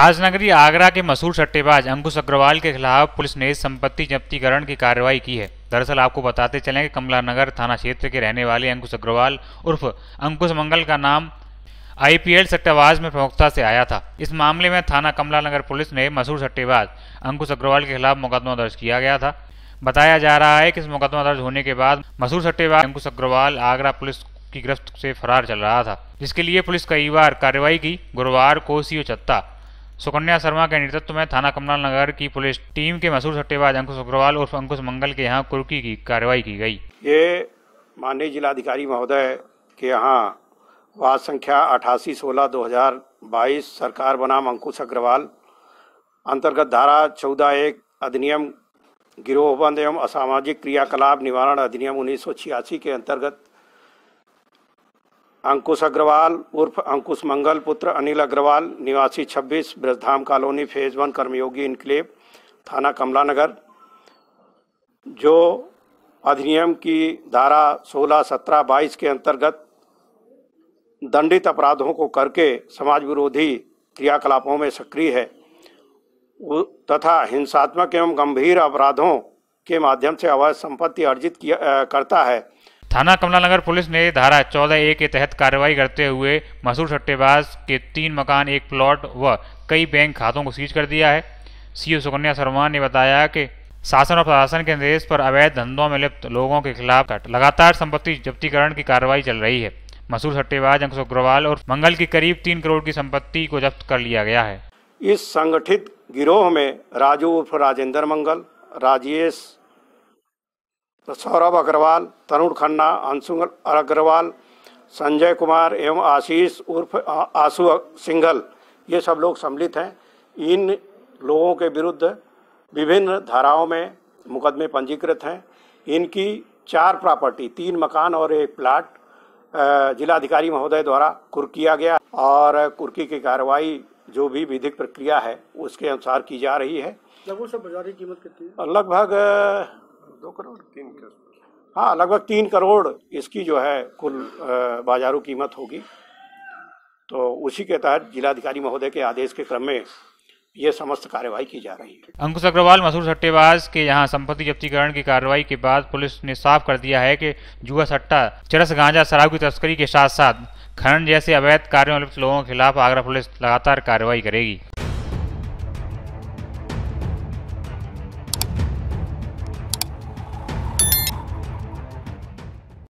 ताजनगरी आगरा के मशहूर सट्टेबाज अंकुश अग्रवाल के खिलाफ पुलिस ने संपत्ति जब्तीकरण की कार्रवाई की है दरअसल आपको बताते चलें कि कमला नगर थाना क्षेत्र के रहने वाले अंकुश अग्रवाल उर्फ अंकुश मंगल का नाम आईपीएल सट्टेबाज में प्रमुखता से आया था इस मामले में थाना कमला नगर पुलिस ने मशहूर सट्टेबाज अंकुश अग्रवाल के खिलाफ मुकदमा दर्ज किया गया था बताया जा रहा है कि इस मुकदमा दर्ज होने के बाद मशहूर सट्टेबाज अंकुश अग्रवाल आगरा पुलिस की गिरफ्त से फरार चल रहा था जिसके लिए पुलिस कई बार कार्रवाई की गुरुवार को सीओ चत्ता सुकन्या शर्मा के नेतृत्व में थाना कमलाल नगर की पुलिस टीम के मशहूर सट्टेबाज अंकुश अग्रवाल और अंकुश मंगल के यहाँ कुर्की की कार्रवाई की गई ये माननीय जिलाधिकारी महोदय के यहाँ वार्ड संख्या अठासी सोलह दो हजार बाईस सरकार बनाम अंकुश अग्रवाल अंतर्गत धारा चौदह एक अधिनियम गिरोहबंद एवं असामाजिक क्रियाकलाप निवारण अधिनियम उन्नीस के अंतर्गत अंकुश अग्रवाल उर्फ अंकुश मंगल पुत्र अनिल अग्रवाल निवासी 26 Brajdham colony phase one Karmayogi enclave थाना कमला नगर जो अधिनियम की धारा 16, 17, 22 के अंतर्गत दंडित अपराधों को करके समाज विरोधी क्रियाकलापों में सक्रिय है तथा हिंसात्मक एवं गंभीर अपराधों के माध्यम से अवैध संपत्ति अर्जित किया करता है थाना कमलानगर पुलिस ने धारा चौदह ए के तहत कार्रवाई करते हुए मशहूर सट्टेबाज के तीन मकान एक प्लॉट व कई बैंक खातों को सीज कर दिया है सीओ सुकन्या शर्मा ने बताया कि शासन और प्रशासन के निर्देश पर अवैध धंधों में लिप्त लोगों के खिलाफ लगातार संपत्ति जब्तीकरण की कार्रवाई चल रही है मशहूर सट्टेबाज अंकुश अग्रवाल और मंगल की करीब तीन करोड़ की संपत्ति को जब्त कर लिया गया है इस संगठित गिरोह में राजू उर्फ राजेंद्र मंगल राजेश तो सौरभ अग्रवाल तरुण खन्ना अंशु अग्रवाल संजय कुमार एवं आशीष उर्फ आशु सिंघल ये सब लोग सम्मिलित हैं इन लोगों के विरुद्ध विभिन्न धाराओं में मुकदमे पंजीकृत हैं इनकी चार प्रॉपर्टी तीन मकान और एक प्लाट जिलाधिकारी महोदय द्वारा कुर्क किया गया और कुर्की की कार्रवाई जो भी विधिक प्रक्रिया है उसके अनुसार की जा रही है लगभग सब बाजारी कीमत कितनी लगभग दो करोड़ हाँ लगभग तीन करोड़ इसकी जो है कुल बाजारू कीमत होगी तो उसी के तहत जिलाधिकारी महोदय के आदेश के क्रम में ये समस्त कार्यवाही की जा रही है अंकुश अग्रवाल मसूर सट्टेबाज के यहाँ संपत्ति जब्तीकरण की कार्रवाई के बाद पुलिस ने साफ कर दिया है कि जुआ सट्टा चरस गांजा शराब की तस्करी के साथ साथ खनन जैसे अवैध कार्यों में लिप्त लोगों के खिलाफ आगरा पुलिस लगातार कार्रवाई करेगी